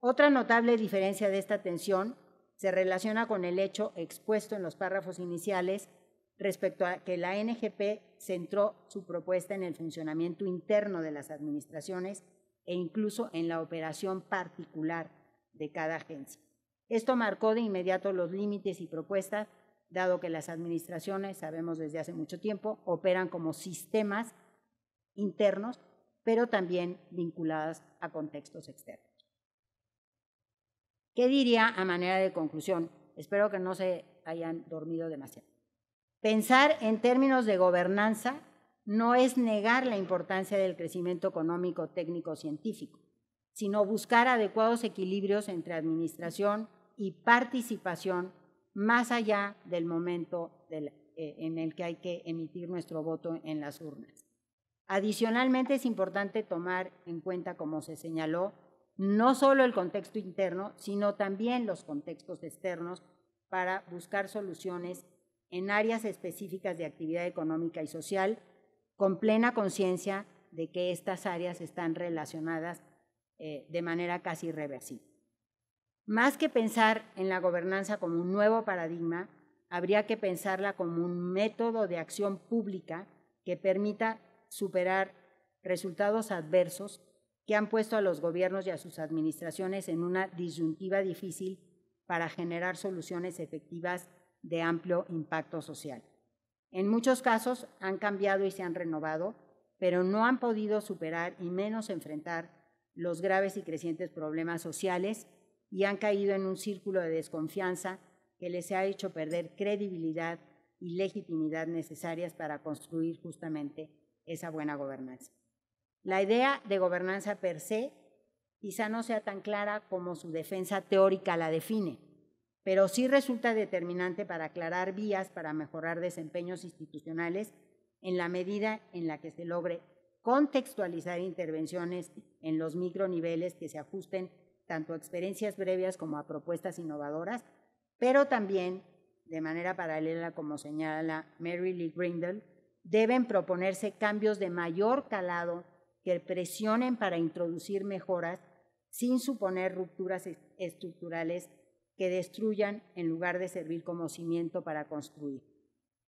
Otra notable diferencia de esta tensión se relaciona con el hecho expuesto en los párrafos iniciales respecto a que la NGP centró su propuesta en el funcionamiento interno de las administraciones e incluso en la operación particular de cada agencia. Esto marcó de inmediato los límites y propuestas, dado que las administraciones, sabemos desde hace mucho tiempo, operan como sistemas internos, pero también vinculadas a contextos externos. ¿Qué diría a manera de conclusión? Espero que no se hayan dormido demasiado. Pensar en términos de gobernanza no es negar la importancia del crecimiento económico, técnico, científico, sino buscar adecuados equilibrios entre administración y participación más allá del momento eh, en el que hay que emitir nuestro voto en las urnas. Adicionalmente, es importante tomar en cuenta, como se señaló, no solo el contexto interno, sino también los contextos externos para buscar soluciones en áreas específicas de actividad económica y social con plena conciencia de que estas áreas están relacionadas eh, de manera casi irreversible. Más que pensar en la gobernanza como un nuevo paradigma, habría que pensarla como un método de acción pública que permita superar resultados adversos que han puesto a los gobiernos y a sus administraciones en una disyuntiva difícil para generar soluciones efectivas de amplio impacto social. En muchos casos han cambiado y se han renovado, pero no han podido superar y menos enfrentar los graves y crecientes problemas sociales y han caído en un círculo de desconfianza que les ha hecho perder credibilidad y legitimidad necesarias para construir justamente esa buena gobernanza. La idea de gobernanza per se quizá no sea tan clara como su defensa teórica la define pero sí resulta determinante para aclarar vías para mejorar desempeños institucionales en la medida en la que se logre contextualizar intervenciones en los microniveles que se ajusten tanto a experiencias previas como a propuestas innovadoras, pero también, de manera paralela, como señala Mary Lee Grindle, deben proponerse cambios de mayor calado que presionen para introducir mejoras sin suponer rupturas estructurales que destruyan en lugar de servir como cimiento para construir.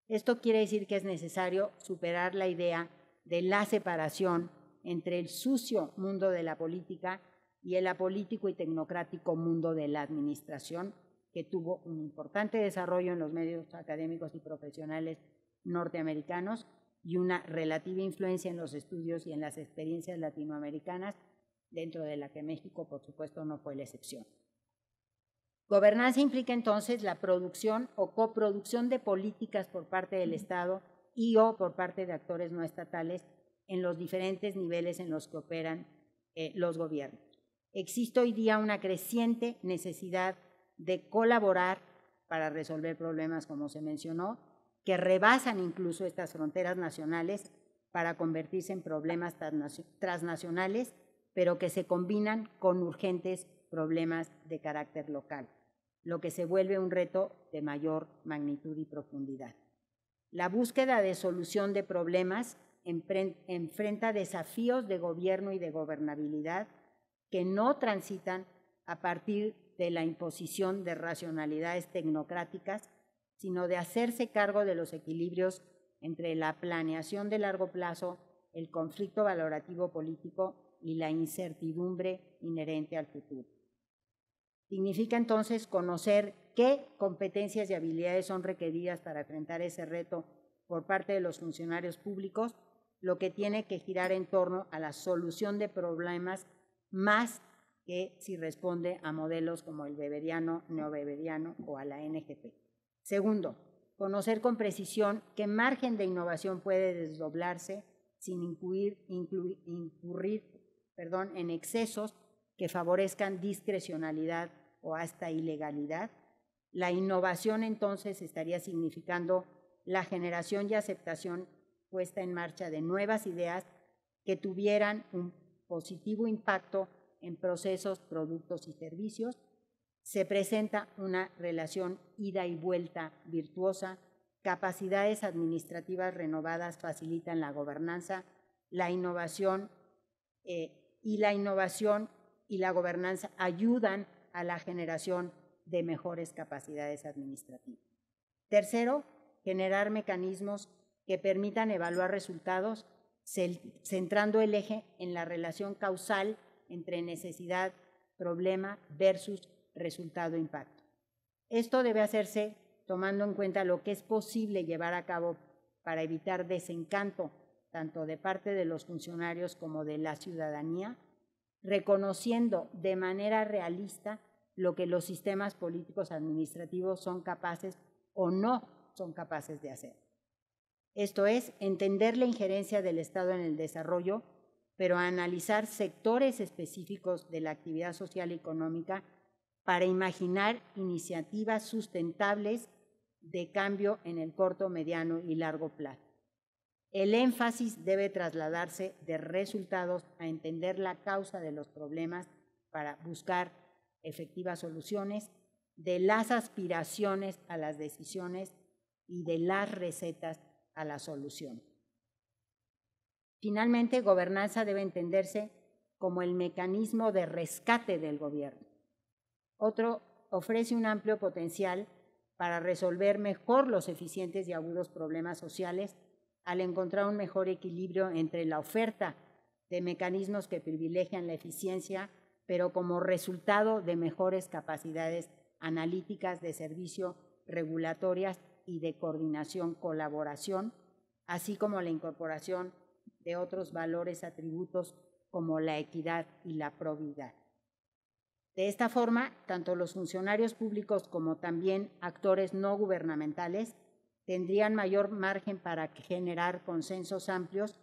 Esto quiere decir que es necesario superar la idea de la separación entre el sucio mundo de la política y el apolítico y tecnocrático mundo de la administración, que tuvo un importante desarrollo en los medios académicos y profesionales norteamericanos y una relativa influencia en los estudios y en las experiencias latinoamericanas, dentro de la que México, por supuesto, no fue la excepción. Gobernanza implica entonces la producción o coproducción de políticas por parte del Estado y o por parte de actores no estatales en los diferentes niveles en los que operan eh, los gobiernos. Existe hoy día una creciente necesidad de colaborar para resolver problemas, como se mencionó, que rebasan incluso estas fronteras nacionales para convertirse en problemas transnacionales, pero que se combinan con urgentes problemas de carácter local lo que se vuelve un reto de mayor magnitud y profundidad. La búsqueda de solución de problemas enfrenta desafíos de gobierno y de gobernabilidad que no transitan a partir de la imposición de racionalidades tecnocráticas, sino de hacerse cargo de los equilibrios entre la planeación de largo plazo, el conflicto valorativo político y la incertidumbre inherente al futuro. Significa entonces conocer qué competencias y habilidades son requeridas para enfrentar ese reto por parte de los funcionarios públicos, lo que tiene que girar en torno a la solución de problemas más que si responde a modelos como el beberiano, bebediano o a la NGP. Segundo, conocer con precisión qué margen de innovación puede desdoblarse sin incluir, incurrir perdón, en excesos que favorezcan discrecionalidad o hasta ilegalidad. La innovación entonces estaría significando la generación y aceptación puesta en marcha de nuevas ideas que tuvieran un positivo impacto en procesos, productos y servicios. Se presenta una relación ida y vuelta virtuosa. Capacidades administrativas renovadas facilitan la gobernanza, la innovación eh, y la innovación y la gobernanza ayudan a la generación de mejores capacidades administrativas. Tercero, generar mecanismos que permitan evaluar resultados centrando el eje en la relación causal entre necesidad, problema versus resultado-impacto. Esto debe hacerse tomando en cuenta lo que es posible llevar a cabo para evitar desencanto tanto de parte de los funcionarios como de la ciudadanía reconociendo de manera realista lo que los sistemas políticos administrativos son capaces o no son capaces de hacer. Esto es, entender la injerencia del Estado en el desarrollo, pero analizar sectores específicos de la actividad social y económica para imaginar iniciativas sustentables de cambio en el corto, mediano y largo plazo. El énfasis debe trasladarse de resultados a entender la causa de los problemas para buscar efectivas soluciones, de las aspiraciones a las decisiones y de las recetas a la solución. Finalmente, gobernanza debe entenderse como el mecanismo de rescate del gobierno. Otro ofrece un amplio potencial para resolver mejor los eficientes y agudos problemas sociales al encontrar un mejor equilibrio entre la oferta de mecanismos que privilegian la eficiencia, pero como resultado de mejores capacidades analíticas de servicio, regulatorias y de coordinación, colaboración, así como la incorporación de otros valores, atributos como la equidad y la probidad. De esta forma, tanto los funcionarios públicos como también actores no gubernamentales tendrían mayor margen para generar consensos amplios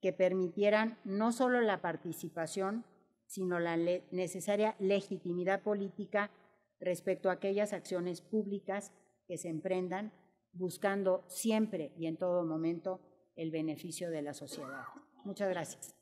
que permitieran no solo la participación, sino la necesaria legitimidad política respecto a aquellas acciones públicas que se emprendan, buscando siempre y en todo momento el beneficio de la sociedad. Muchas gracias.